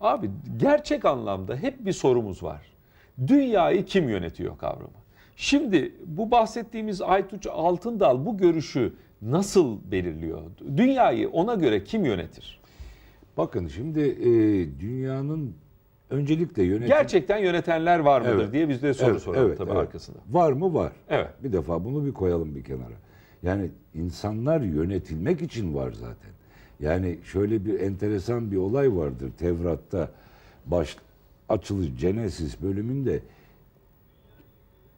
Abi gerçek anlamda hep bir sorumuz var. Dünyayı kim yönetiyor kavramı? Şimdi bu bahsettiğimiz Aytuç Altındal bu görüşü nasıl belirliyor? Dünyayı ona göre kim yönetir? Bakın şimdi e, dünyanın öncelikle yönetim... Gerçekten yönetenler var mıdır evet. diye biz de soru evet, soralım evet, tabii evet. arkasında. Var mı var. Evet. Bir defa bunu bir koyalım bir kenara. Yani insanlar yönetilmek için var zaten. Yani şöyle bir enteresan bir olay vardır Tevrat'ta. Baş, açılış Genesis bölümünde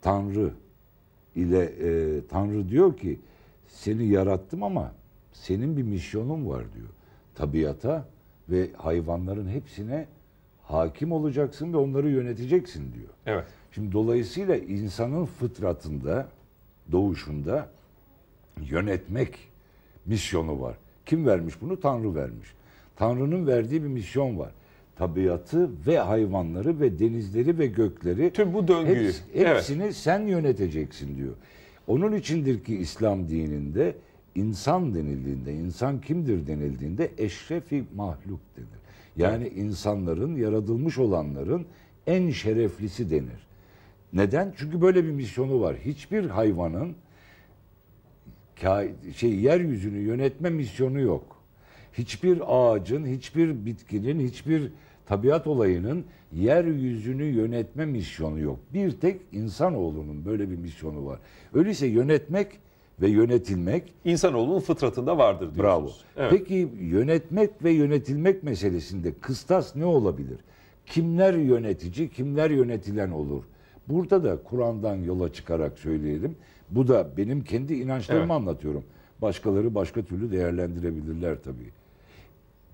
Tanrı ile e, Tanrı diyor ki seni yarattım ama senin bir misyonun var diyor. Tabiata ve hayvanların hepsine hakim olacaksın ve onları yöneteceksin diyor. Evet. Şimdi dolayısıyla insanın fıtratında, doğuşunda yönetmek misyonu var. Kim vermiş bunu? Tanrı vermiş. Tanrı'nın verdiği bir misyon var. Tabiatı ve hayvanları ve denizleri ve gökleri tüm bu döngüyü heps, hepsini evet. sen yöneteceksin diyor. Onun içindir ki İslam dininde insan denildiğinde, insan kimdir denildiğinde eşrefi mahluk denir. Yani evet. insanların, yaratılmış olanların en şereflisi denir. Neden? Çünkü böyle bir misyonu var. Hiçbir hayvanın şey yeryüzünü yönetme misyonu yok. Hiçbir ağacın, hiçbir bitkinin, hiçbir tabiat olayının yeryüzünü yönetme misyonu yok. Bir tek insanoğlunun böyle bir misyonu var. Öyleyse yönetmek ve yönetilmek insanoğlunun fıtratında vardır diyorsunuz. Bravo. Evet. Peki yönetmek ve yönetilmek meselesinde kıstas ne olabilir? Kimler yönetici, kimler yönetilen olur? Burada da Kur'an'dan yola çıkarak söyleyelim. Bu da benim kendi inançlarımı evet. anlatıyorum. Başkaları başka türlü değerlendirebilirler tabii.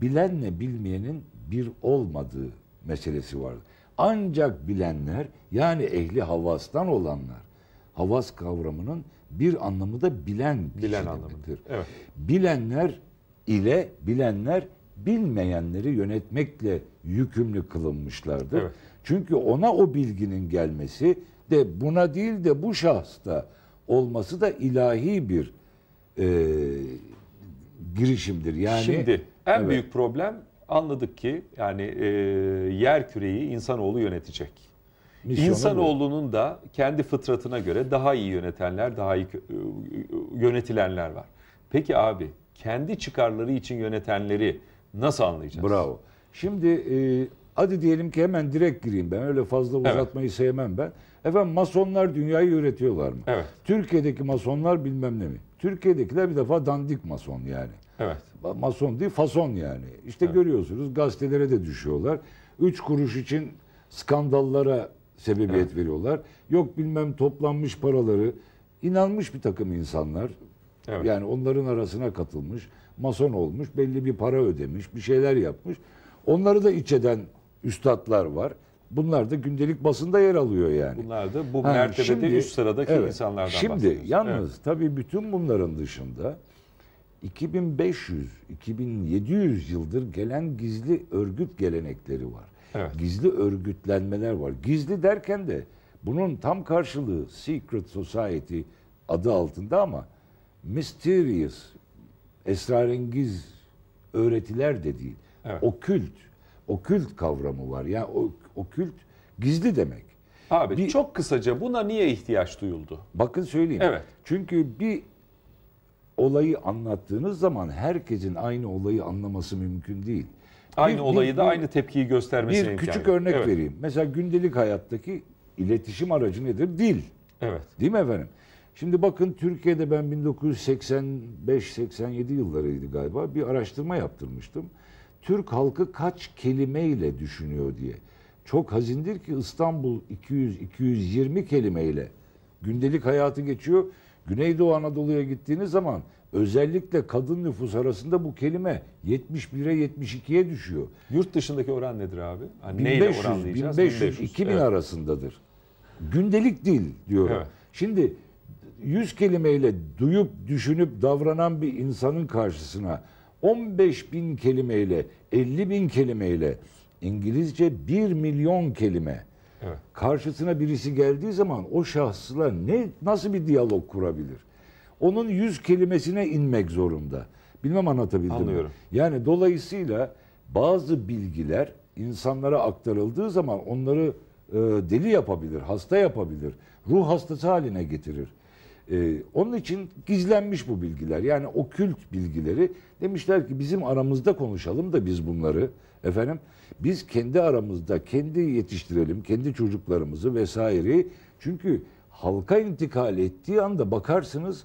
Bilenle bilmeyenin bir olmadığı meselesi var. Ancak bilenler yani ehli havastan olanlar havas kavramının bir anlamı da bilen kişi bilen demektir. Evet. Bilenler ile bilenler bilmeyenleri yönetmekle yükümlü kılınmışlardır. Evet. Çünkü ona o bilginin gelmesi de buna değil de bu şahsta olması da ilahi bir e, girişimdir. Yani Şimdi en evet. büyük problem anladık ki yani e, yer küreyi insanoğlu yönetecek. Misyonu İnsanoğlunun bu. da kendi fıtratına göre daha iyi yönetenler, daha iyi e, yönetilenler var. Peki abi kendi çıkarları için yönetenleri nasıl anlayacağız? Bravo. Şimdi e, hadi diyelim ki hemen direkt gireyim ben. Öyle fazla uzatmayı evet. sevmem ben. Efendim masonlar dünyayı üretiyorlar mı? Evet. Türkiye'deki masonlar bilmem ne mi? Türkiye'dekiler bir defa dandik mason yani. Evet. Mason değil fason yani. İşte evet. görüyorsunuz gazetelere de düşüyorlar. Üç kuruş için skandallara sebebiyet evet. veriyorlar. Yok bilmem toplanmış paraları inanmış bir takım insanlar. Evet. Yani onların arasına katılmış, mason olmuş, belli bir para ödemiş, bir şeyler yapmış. Onları da içeden eden üstadlar var. Bunlar da gündelik basında yer alıyor yani. Bunlar da bu mertebede üst sıradaki evet, insanlardan Şimdi yalnız evet. tabii bütün bunların dışında 2500-2700 yıldır gelen gizli örgüt gelenekleri var. Evet. Gizli örgütlenmeler var. Gizli derken de bunun tam karşılığı Secret Society adı altında ama mysterious, esrarengiz öğretiler de değil. Evet. Okült okült kavramı var. Ya yani okült gizli demek. Abi bir, çok kısaca buna niye ihtiyaç duyuldu? Bakın söyleyeyim. Evet. Çünkü bir olayı anlattığınız zaman herkesin aynı olayı anlaması mümkün değil. Aynı bir, olayı bir, da aynı tepkiyi göstermesi imkanı. Bir küçük örnek evet. vereyim. Mesela gündelik hayattaki iletişim aracı nedir? Dil. Evet. Değil mi efendim? Şimdi bakın Türkiye'de ben 1985-87 yıllarıydı galiba bir araştırma yaptırmıştım. Türk halkı kaç kelimeyle düşünüyor diye. Çok hazindir ki İstanbul 200-220 kelimeyle gündelik hayatı geçiyor. Güneydoğu Anadolu'ya gittiğiniz zaman özellikle kadın nüfus arasında bu kelime 71'e 72'ye düşüyor. Yurt dışındaki oran nedir abi? Hani 1500, 2000 evet. arasındadır. Gündelik dil diyorum. Evet. Şimdi 100 kelimeyle duyup, düşünüp, davranan bir insanın karşısına 15 bin kelimeyle, 50 bin kelimeyle, İngilizce 1 milyon kelime. Evet. Karşısına birisi geldiği zaman o şahsla ne nasıl bir diyalog kurabilir? Onun yüz kelimesine inmek zorunda. Bilmem anlatabildim Anlıyorum. mi? Yani dolayısıyla bazı bilgiler insanlara aktarıldığı zaman onları e, deli yapabilir, hasta yapabilir, ruh hastası haline getirir. Ee, onun için gizlenmiş bu bilgiler. Yani okült bilgileri demişler ki bizim aramızda konuşalım da biz bunları efendim biz kendi aramızda kendi yetiştirelim kendi çocuklarımızı vesaireyi. Çünkü halka intikal ettiği anda bakarsınız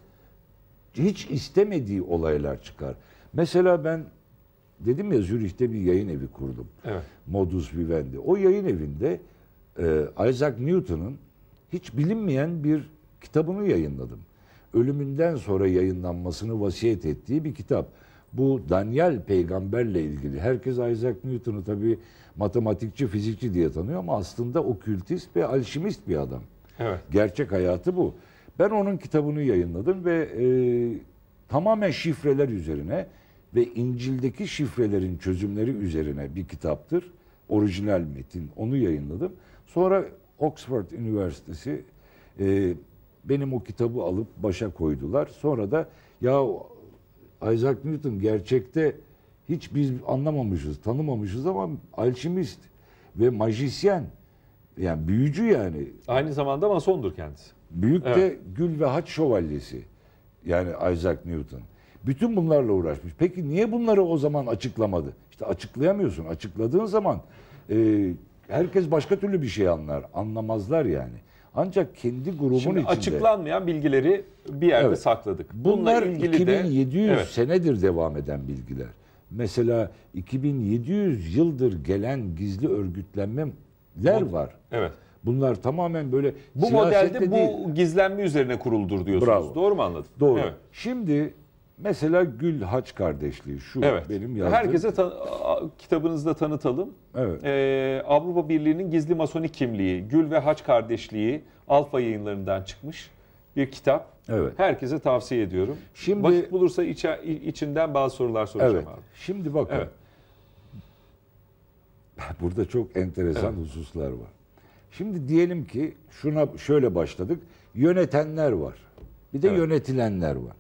hiç istemediği olaylar çıkar. Mesela ben dedim ya Zürih'te bir yayın evi kurdum. Evet. Modus Vivendi. O yayın evinde e, Isaac Newton'ın hiç bilinmeyen bir kitabını yayınladım. Ölümünden sonra yayınlanmasını vasiyet ettiği bir kitap. Bu Daniel peygamberle ilgili. Herkes Isaac Newton'u tabii matematikçi, fizikçi diye tanıyor ama aslında okültist ve alşimist bir adam. Evet. Gerçek hayatı bu. Ben onun kitabını yayınladım ve e, tamamen şifreler üzerine ve İncil'deki şifrelerin çözümleri üzerine bir kitaptır. Orijinal metin. Onu yayınladım. Sonra Oxford Üniversitesi e, benim o kitabı alıp başa koydular. Sonra da ya Isaac Newton gerçekte hiç biz anlamamışız, tanımamışız ama alşimist ve majisyen. Yani büyücü yani. Aynı zamanda masondur kendisi. Büyük evet. de Gül ve Haç Şövalyesi. Yani Isaac Newton. Bütün bunlarla uğraşmış. Peki niye bunları o zaman açıklamadı? İşte açıklayamıyorsun. Açıkladığın zaman e, herkes başka türlü bir şey anlar. Anlamazlar yani. Ancak kendi grubun Şimdi içinde... açıklanmayan bilgileri bir yerde evet. sakladık. Bunlar ilgili 2700 de, evet. senedir devam eden bilgiler. Mesela 2700 yıldır gelen gizli örgütlenmeler var. Evet. Bunlar tamamen böyle bu modelde bu değil. gizlenme üzerine kuruldur diyorsunuz. Bravo. Doğru mu anladım? Doğru. Evet. Şimdi Mesela Gül Haç kardeşliği şu evet. benim yazdığım. Herkese ta- kitabınızda tanıtalım. Evet. Ee, Avrupa Birliği'nin gizli masonik kimliği, Gül ve Haç kardeşliği Alfa yayınlarından çıkmış bir kitap. Evet. Herkese tavsiye ediyorum. Şimdi vakit bulursa içe, içinden bazı sorular soracağım evet. abi. Şimdi bakın. Evet. Burada çok enteresan evet. hususlar var. Şimdi diyelim ki şuna şöyle başladık. Yönetenler var. Bir de evet. yönetilenler var.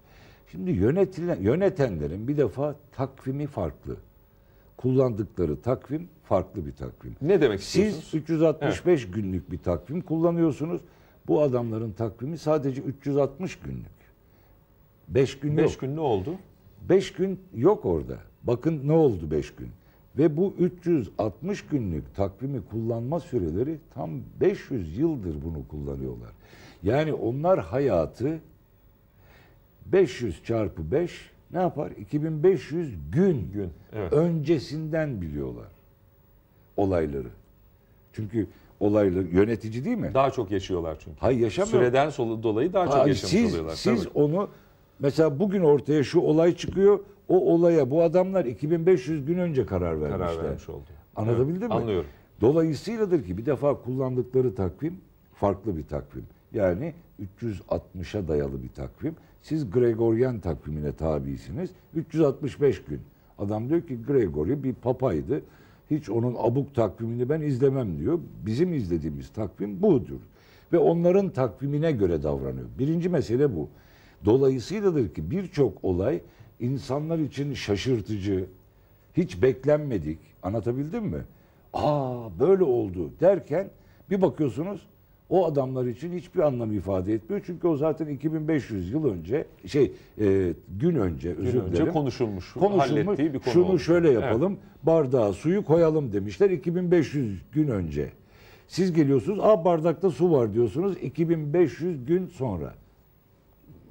Şimdi yönetilen, yönetenlerin bir defa takvimi farklı. Kullandıkları takvim farklı bir takvim. Ne demek istiyorsunuz? Siz 365 evet. günlük bir takvim kullanıyorsunuz. Bu adamların takvimi sadece 360 günlük. 5 gün 5 gün ne oldu? 5 gün yok orada. Bakın ne oldu 5 gün. Ve bu 360 günlük takvimi kullanma süreleri tam 500 yıldır bunu kullanıyorlar. Yani onlar hayatı 500 çarpı 5 ne yapar? 2500 gün, gün evet. öncesinden biliyorlar olayları. Çünkü olayları yönetici değil mi? Daha çok yaşıyorlar çünkü. Hayır yaşamıyor. Süreden dolayı daha Hayır, çok yaşamış siz, oluyorlar. Siz tabii. onu mesela bugün ortaya şu olay çıkıyor. O olaya bu adamlar 2500 gün önce karar vermişler. Karar vermiş oldu. Anlatabildim evet, mi? Anlıyorum. Dolayısıyladır ki bir defa kullandıkları takvim farklı bir takvim. Yani 360'a dayalı bir takvim. Siz Gregorian takvimine tabisiniz. 365 gün. Adam diyor ki Gregory bir papaydı. Hiç onun abuk takvimini ben izlemem diyor. Bizim izlediğimiz takvim budur. Ve onların takvimine göre davranıyor. Birinci mesele bu. Dolayısıyladır ki birçok olay insanlar için şaşırtıcı, hiç beklenmedik. Anlatabildim mi? Aa böyle oldu derken bir bakıyorsunuz o adamlar için hiçbir anlam ifade etmiyor. Çünkü o zaten 2500 yıl önce şey e, gün önce özür dilerim. Önce konuşulmuş, konuşulmuş hallettiği bir konu. Şunu oldu. şöyle yapalım. Evet. Bardağa suyu koyalım demişler 2500 gün önce. Siz geliyorsunuz, "Aa bardakta su var." diyorsunuz 2500 gün sonra.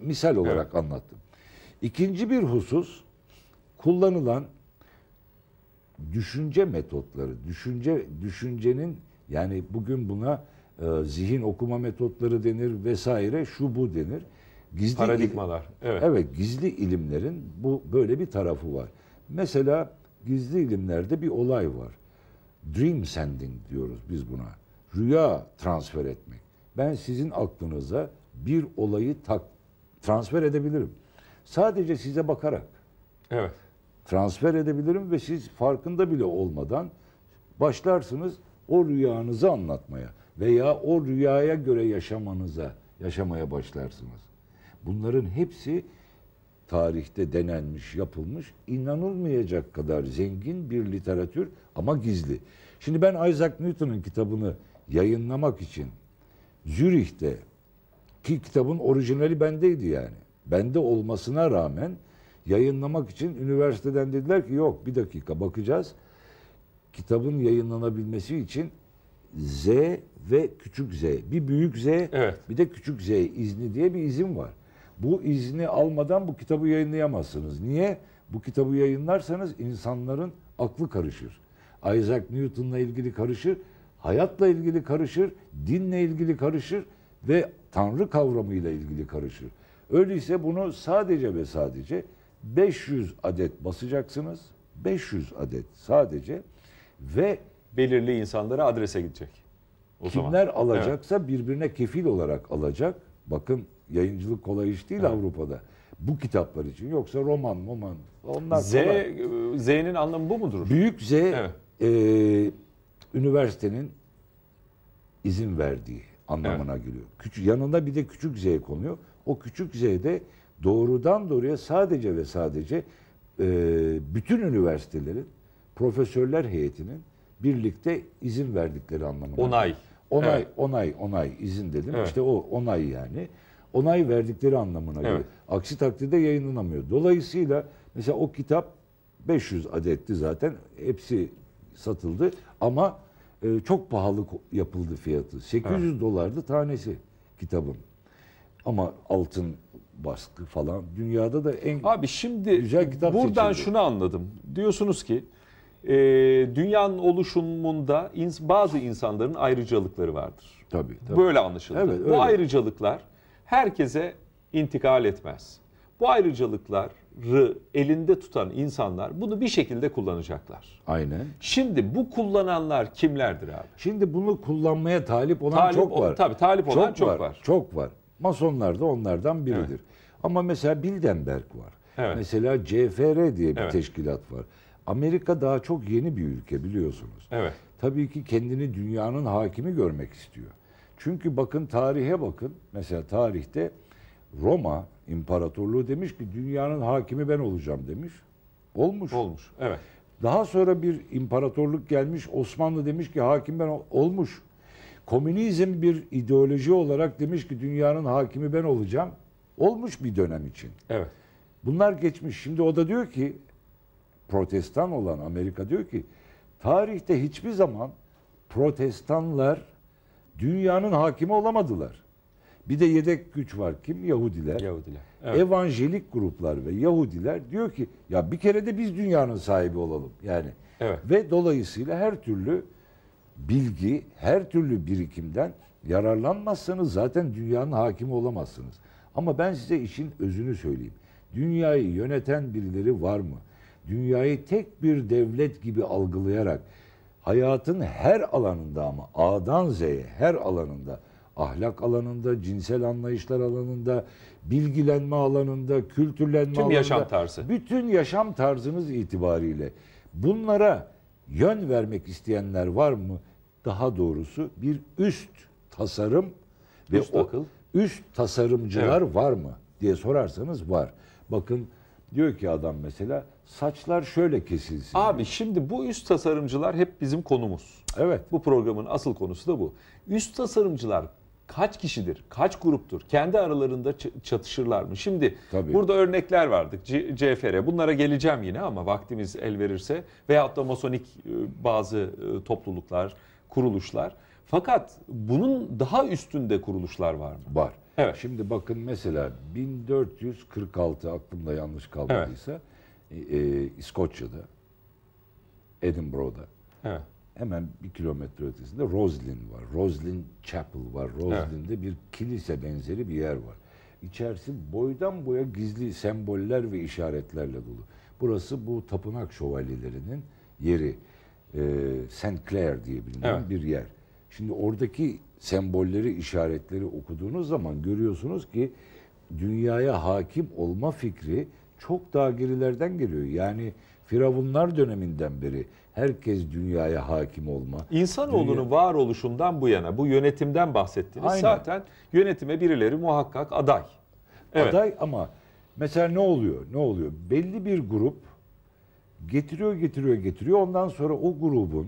Misal olarak evet. anlattım. İkinci bir husus kullanılan düşünce metotları, düşünce düşüncenin yani bugün buna ee, zihin okuma metotları denir vesaire şu bu denir. Gizli paradigmalar. Evet. Evet, gizli ilimlerin bu böyle bir tarafı var. Mesela gizli ilimlerde bir olay var. Dream sending diyoruz biz buna. Rüya transfer etmek. Ben sizin aklınıza bir olayı tak transfer edebilirim. Sadece size bakarak. Evet. Transfer edebilirim ve siz farkında bile olmadan başlarsınız o rüyanızı anlatmaya veya o rüyaya göre yaşamanıza, yaşamaya başlarsınız. Bunların hepsi tarihte denenmiş, yapılmış, inanılmayacak kadar zengin bir literatür ama gizli. Şimdi ben Isaac Newton'un kitabını yayınlamak için Zürih'te ki kitabın orijinali bendeydi yani. Bende olmasına rağmen yayınlamak için üniversiteden dediler ki yok bir dakika bakacağız. Kitabın yayınlanabilmesi için Z ve küçük Z. Bir büyük Z, evet. bir de küçük Z izni diye bir izin var. Bu izni almadan bu kitabı yayınlayamazsınız. Niye? Bu kitabı yayınlarsanız insanların aklı karışır. Isaac Newton'la ilgili karışır, hayatla ilgili karışır, dinle ilgili karışır ve tanrı kavramıyla ilgili karışır. Öyleyse bunu sadece ve sadece 500 adet basacaksınız. 500 adet sadece ve belirli insanlara adrese gidecek. O Kimler zaman. alacaksa evet. birbirine kefil olarak alacak. Bakın yayıncılık kolay iş değil evet. Avrupa'da. Bu kitaplar için yoksa roman, roman. Onlar Z e, Z'nin anlamı bu mudur? Büyük Z evet. e, üniversitenin izin verdiği anlamına evet. geliyor. Küçük yanında bir de küçük Z konuyor. O küçük Z'de doğrudan doğruya sadece ve sadece e, bütün üniversitelerin profesörler heyetinin birlikte izin verdikleri anlamına. Onay. Onay, evet. onay, onay, izin dedim. Evet. İşte o onay yani. Onay verdikleri anlamına evet. göre. Aksi takdirde yayınlanamıyor. Dolayısıyla mesela o kitap 500 adetti zaten. Hepsi satıldı ama e, çok pahalı yapıldı fiyatı. 800 evet. dolardı tanesi kitabın. Ama altın baskı falan dünyada da en Abi şimdi güzel kitap buradan seçildi. şunu anladım. Diyorsunuz ki e, dünyanın oluşumunda ins bazı insanların ayrıcalıkları vardır. Tabii. tabii. Böyle anlaşıldı. Evet, Bu ayrıcalıklar herkese intikal etmez. Bu ayrıcalıkları elinde tutan insanlar bunu bir şekilde kullanacaklar. Aynen. Şimdi bu kullananlar kimlerdir abi? Şimdi bunu kullanmaya talip olan talip, çok var. Tabii talip olan çok, çok var, var. Çok var. Masonlar da onlardan biridir. Evet. Ama mesela Bildenberg var. Evet. Mesela CFR diye bir evet. teşkilat var. Amerika daha çok yeni bir ülke biliyorsunuz. Evet. Tabii ki kendini dünyanın hakimi görmek istiyor. Çünkü bakın tarihe bakın. Mesela tarihte Roma İmparatorluğu demiş ki dünyanın hakimi ben olacağım demiş. Olmuş. Olmuş. Evet. Daha sonra bir imparatorluk gelmiş Osmanlı demiş ki hakim ben olmuş. Komünizm bir ideoloji olarak demiş ki dünyanın hakimi ben olacağım. Olmuş bir dönem için. Evet. Bunlar geçmiş. Şimdi o da diyor ki protestan olan Amerika diyor ki tarihte hiçbir zaman protestanlar dünyanın hakimi olamadılar. Bir de yedek güç var kim? Yahudiler. Yahudiler. Evet. Evangelik gruplar ve Yahudiler diyor ki ya bir kere de biz dünyanın sahibi olalım. Yani evet. ve dolayısıyla her türlü bilgi, her türlü birikimden yararlanmazsanız zaten dünyanın hakimi olamazsınız. Ama ben size işin özünü söyleyeyim. Dünyayı yöneten birileri var mı? dünyayı tek bir devlet gibi algılayarak hayatın her alanında ama A'dan Z'ye her alanında ahlak alanında, cinsel anlayışlar alanında, bilgilenme alanında, kültürlenme Tüm alanında. yaşam tarzı. Bütün yaşam tarzınız itibariyle bunlara yön vermek isteyenler var mı? Daha doğrusu bir üst tasarım ve üst o akıl. üst tasarımcılar evet. var mı diye sorarsanız var. Bakın diyor ki adam mesela saçlar şöyle kesilsin. Abi şimdi bu üst tasarımcılar hep bizim konumuz. Evet. Bu programın asıl konusu da bu. Üst tasarımcılar kaç kişidir, kaç gruptur? Kendi aralarında çatışırlar mı? Şimdi Tabii. burada örnekler vardık. C- CFR bunlara geleceğim yine ama vaktimiz el verirse veyahut da masonik e, bazı e, topluluklar, kuruluşlar. Fakat bunun daha üstünde kuruluşlar var mı? Var. Evet. Şimdi bakın mesela 1446 aklımda yanlış kaldıysa evet e, İskoçya'da, Edinburgh'da. Evet. Hemen bir kilometre ötesinde Roslin var. Roslin Chapel var. Roslin'de evet. bir kilise benzeri bir yer var. İçerisi boydan boya gizli semboller ve işaretlerle dolu. Burası bu tapınak şövalyelerinin yeri. E, St. Clair diye bilinen evet. bir yer. Şimdi oradaki sembolleri, işaretleri okuduğunuz zaman görüyorsunuz ki dünyaya hakim olma fikri çok daha gerilerden geliyor. Yani Firavunlar döneminden beri herkes dünyaya hakim olma. İnsanoğlunun dünya... varoluşundan bu yana bu yönetimden bahsettiniz. Aynen. Zaten yönetime birileri muhakkak aday. Evet. Aday ama mesela ne oluyor? Ne oluyor? Belli bir grup getiriyor getiriyor getiriyor. Ondan sonra o grubun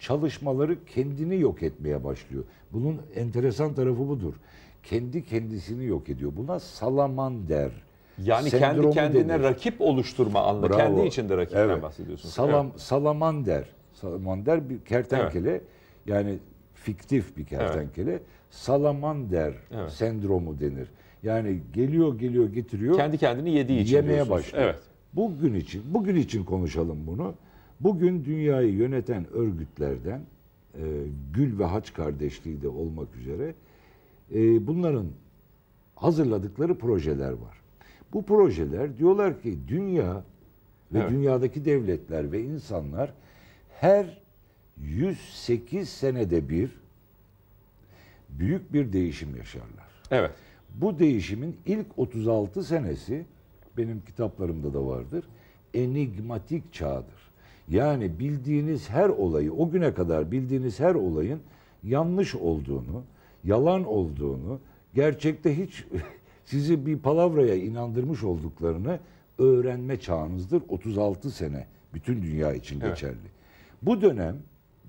çalışmaları kendini yok etmeye başlıyor. Bunun enteresan tarafı budur. Kendi kendisini yok ediyor. Buna salaman der yani kendi kendine denir. rakip oluşturma anlamı. Bravo. Kendi içinde rakipten evet. bahsediyorsun. Salam, evet. Salamander. Salamander bir kertenkele. Evet. Yani fiktif bir kertenkele. Evet. Salamander evet. sendromu denir. Yani geliyor geliyor getiriyor. Kendi kendini yediği için yemeye başlıyor. Evet. Bugün için bugün için konuşalım bunu. Bugün dünyayı yöneten örgütlerden e, Gül ve Haç kardeşliği de olmak üzere e, bunların hazırladıkları projeler var. Bu projeler diyorlar ki dünya ve evet. dünyadaki devletler ve insanlar her 108 senede bir büyük bir değişim yaşarlar. Evet. Bu değişimin ilk 36 senesi benim kitaplarımda da vardır. Enigmatik çağdır. Yani bildiğiniz her olayı, o güne kadar bildiğiniz her olayın yanlış olduğunu, yalan olduğunu, gerçekte hiç sizi bir palavraya inandırmış olduklarını öğrenme çağınızdır. 36 sene bütün dünya için evet. geçerli. Bu dönem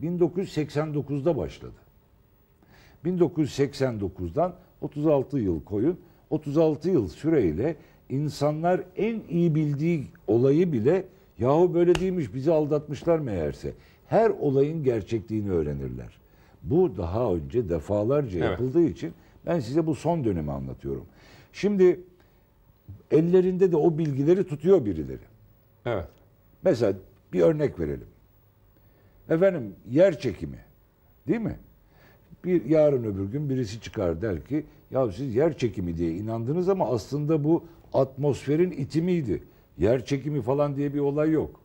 1989'da başladı. 1989'dan 36 yıl koyun. 36 yıl süreyle insanlar en iyi bildiği olayı bile yahu böyle değilmiş bizi aldatmışlar meğerse. Her olayın gerçekliğini öğrenirler. Bu daha önce defalarca evet. yapıldığı için ben size bu son dönemi anlatıyorum. Şimdi ellerinde de o bilgileri tutuyor birileri. Evet. Mesela bir örnek verelim. Efendim yer çekimi. Değil mi? Bir yarın öbür gün birisi çıkar der ki ya siz yer çekimi diye inandınız ama aslında bu atmosferin itimiydi. Yer çekimi falan diye bir olay yok.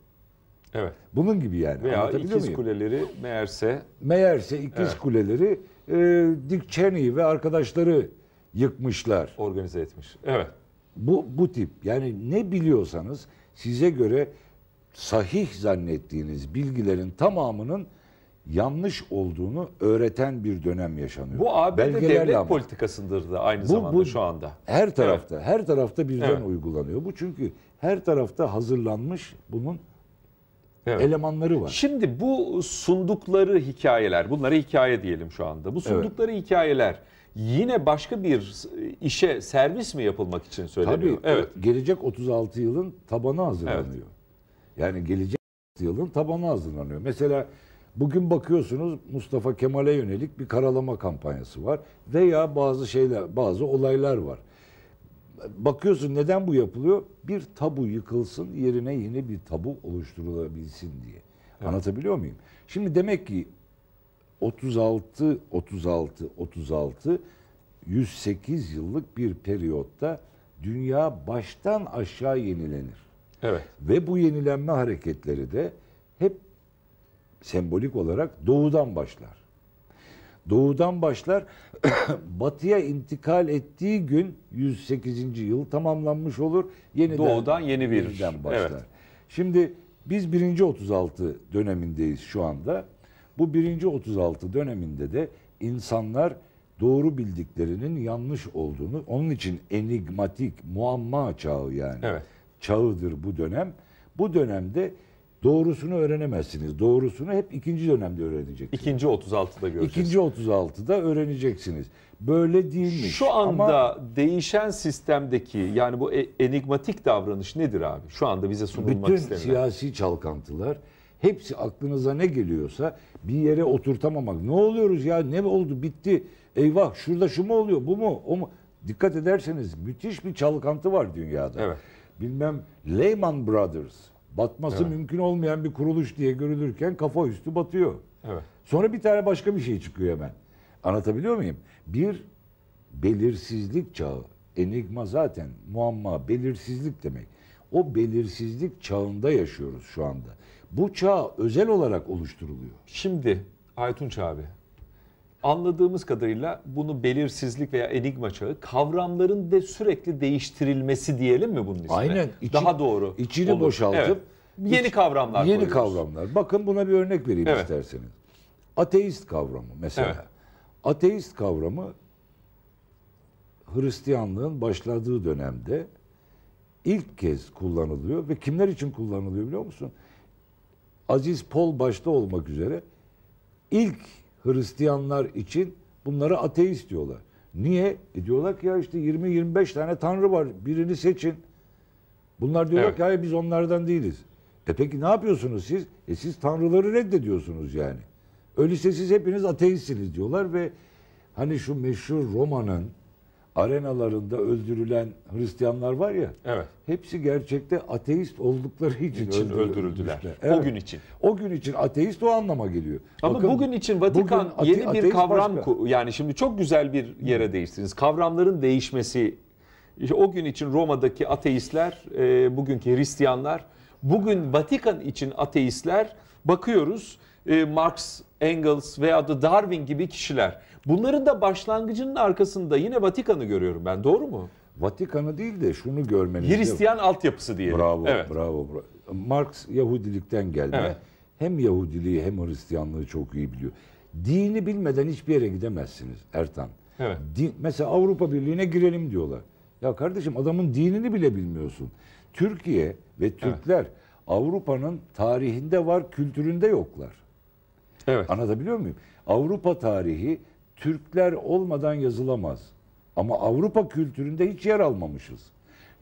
Evet. Bunun gibi yani. Veya ikiz muyum? kuleleri meğerse... Meğerse ikiz evet. kuleleri e, Dick Cheney ve arkadaşları yıkmışlar. Organize etmiş. Evet. Bu, bu tip yani ne biliyorsanız size göre sahih zannettiğiniz bilgilerin tamamının yanlış olduğunu öğreten bir dönem yaşanıyor. Bu ABD Belgelerle devlet ama. politikasıdır da aynı bu, zamanda bu, şu anda. Her tarafta, evet. her tarafta birden evet. uygulanıyor. Bu çünkü her tarafta hazırlanmış bunun evet. elemanları var. Şimdi bu sundukları hikayeler, Bunları hikaye diyelim şu anda. Bu sundukları evet. hikayeler yine başka bir işe servis mi yapılmak için söyleniyor? Tabii. Evet. Gelecek 36 yılın tabanı hazırlanıyor. Evet. Yani gelecek yılın tabanı hazırlanıyor. Mesela bugün bakıyorsunuz Mustafa Kemal'e yönelik bir karalama kampanyası var veya bazı şeyler, bazı olaylar var. Bakıyorsun neden bu yapılıyor? Bir tabu yıkılsın, yerine yeni bir tabu oluşturulabilsin diye. Evet. Anlatabiliyor muyum? Şimdi demek ki 36 36 36 108 yıllık bir periyotta dünya baştan aşağı yenilenir. Evet. Ve bu yenilenme hareketleri de hep sembolik olarak doğudan başlar. Doğudan başlar, batıya intikal ettiği gün 108. yıl tamamlanmış olur. Yeniden, doğudan yeni bir. Yeniden başlar. Evet. Şimdi biz birinci 36 dönemindeyiz şu anda. Bu birinci 36 döneminde de insanlar doğru bildiklerinin yanlış olduğunu, onun için enigmatik, muamma çağı yani. Evet. Çağıdır bu dönem. Bu dönemde doğrusunu öğrenemezsiniz. Doğrusunu hep ikinci dönemde öğreneceksiniz. İkinci 36'da göreceğiz. İkinci 36'da öğreneceksiniz. Böyle değilmiş. Şu anda Ama değişen sistemdeki yani bu e, enigmatik davranış nedir abi? Şu anda bize sunulmak bütün istenilen. Bütün siyasi çalkantılar Hepsi aklınıza ne geliyorsa bir yere oturtamamak. Ne oluyoruz ya? Ne oldu? Bitti. Eyvah şurada şu mu oluyor? Bu mu? O mu? Dikkat ederseniz müthiş bir çalkantı var dünyada. Evet. Bilmem Lehman Brothers batması evet. mümkün olmayan bir kuruluş diye görülürken kafa üstü batıyor. Evet. Sonra bir tane başka bir şey çıkıyor hemen. Anlatabiliyor muyum? Bir belirsizlik çağı. Enigma zaten muamma belirsizlik demek. O belirsizlik çağında yaşıyoruz şu anda. Bu çağ özel olarak oluşturuluyor. Şimdi Aytunç abi anladığımız kadarıyla bunu belirsizlik veya enigma çağı kavramların de sürekli değiştirilmesi diyelim mi bunun ismine? Aynen. İçi, Daha doğru. İçini olur. boşaltıp evet. yeni iç, kavramlar Yeni koyuyoruz. kavramlar. Bakın buna bir örnek vereyim evet. isterseniz. Ateist kavramı mesela. Evet. Ateist kavramı Hristiyanlığın başladığı dönemde ilk kez kullanılıyor ve kimler için kullanılıyor biliyor musun? Aziz Pol başta olmak üzere ilk Hristiyanlar için bunları ateist diyorlar. Niye? E diyorlar ki ya işte 20-25 tane tanrı var birini seçin. Bunlar diyorlar evet. ki hayır biz onlardan değiliz. E peki ne yapıyorsunuz siz? E siz tanrıları reddediyorsunuz yani. Öyleyse siz hepiniz ateistsiniz diyorlar ve hani şu meşhur romanın arenalarında öldürülen Hristiyanlar var ya. Evet. Hepsi gerçekte ateist oldukları için, için öldürüldüler. Evet. O gün için. O gün için ateist o anlama geliyor. Ama Bakın, bugün için Vatikan bugün yeni bir kavram başka. yani şimdi çok güzel bir yere değiştiniz. Kavramların değişmesi o gün için Roma'daki ateistler, e, bugünkü Hristiyanlar, bugün Vatikan için ateistler bakıyoruz e, Marx, Engels veya da Darwin gibi kişiler. Bunların da başlangıcının arkasında yine Vatikan'ı görüyorum ben. Doğru mu? Vatikan'ı değil de şunu görmeniz. Hristiyan de... altyapısı diyelim. Bravo, evet. bravo, bravo. Marx Yahudilikten gelme. Evet. Hem Yahudiliği hem Hristiyanlığı çok iyi biliyor. Dini bilmeden hiçbir yere gidemezsiniz Ertan. Evet. Din, mesela Avrupa Birliği'ne girelim diyorlar. Ya kardeşim adamın dinini bile bilmiyorsun. Türkiye ve Türkler evet. Avrupa'nın tarihinde var, kültüründe yoklar. Evet. Anlatabiliyor muyum? Avrupa tarihi Türkler olmadan yazılamaz. Ama Avrupa kültüründe hiç yer almamışız.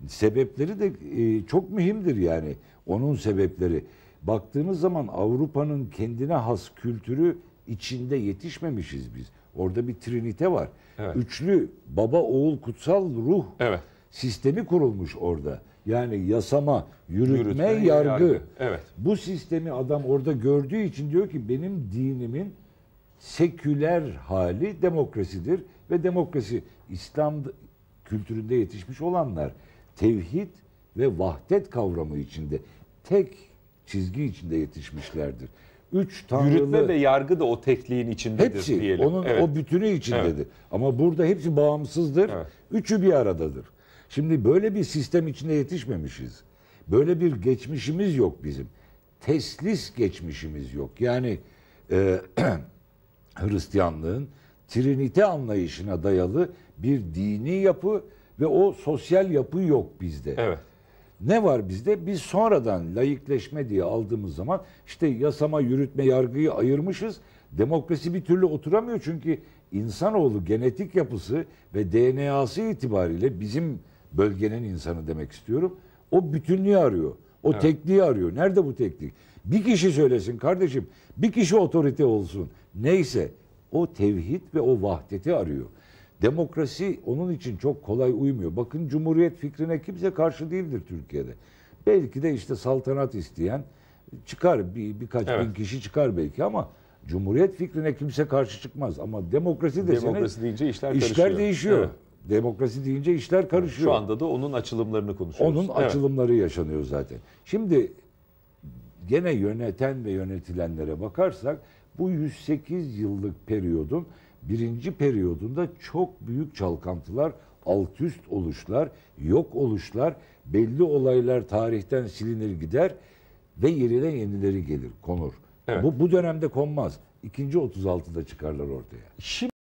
Sebepleri de e, çok mühimdir yani. Onun sebepleri. Baktığınız zaman Avrupa'nın kendine has kültürü içinde yetişmemişiz biz. Orada bir trinite var. Evet. Üçlü baba, oğul, kutsal ruh evet. sistemi kurulmuş orada. Yani yasama, yürütme, yürütme yargı. yargı. Evet. Bu sistemi adam orada gördüğü için diyor ki benim dinimin seküler hali demokrasidir ve demokrasi İslam kültüründe yetişmiş olanlar tevhid ve vahdet kavramı içinde tek çizgi içinde yetişmişlerdir. Üç tanrılı... Yürütme ve yargı da o tekliğin içindedir hepsi, diyelim. Onun evet. o bütünü içindedir. Evet. Ama burada hepsi bağımsızdır. Evet. Üçü bir aradadır. Şimdi böyle bir sistem içinde yetişmemişiz. Böyle bir geçmişimiz yok bizim. Teslis geçmişimiz yok. Yani e, Hristiyanlığın Trinite anlayışına dayalı bir dini yapı ve o sosyal yapı yok bizde. Evet. Ne var bizde? Biz sonradan layıkleşme diye aldığımız zaman işte yasama, yürütme, yargıyı ayırmışız. Demokrasi bir türlü oturamıyor çünkü insanoğlu genetik yapısı ve DNA'sı itibariyle bizim bölgenin insanı demek istiyorum. O bütünlüğü arıyor. O evet. tekliği arıyor. Nerede bu teklik? Bir kişi söylesin kardeşim. Bir kişi otorite olsun. Neyse o tevhid ve o vahdeti arıyor. Demokrasi onun için çok kolay uymuyor. Bakın cumhuriyet fikrine kimse karşı değildir Türkiye'de. Belki de işte saltanat isteyen çıkar bir birkaç evet. bin kişi çıkar belki ama Cumhuriyet fikrine kimse karşı çıkmaz ama demokrasi desene demokrasi deyince işler, işler karışıyor. değişiyor. Evet. Demokrasi deyince işler karışıyor. Şu anda da onun açılımlarını konuşuyoruz. Onun evet. açılımları yaşanıyor zaten. Şimdi gene yöneten ve yönetilenlere bakarsak bu 108 yıllık periyodun birinci periyodunda çok büyük çalkantılar, alt üst oluşlar, yok oluşlar, belli olaylar tarihten silinir gider ve yerine yenileri gelir, konur. Evet. Bu, bu dönemde konmaz. İkinci 36'da çıkarlar ortaya. Şimdi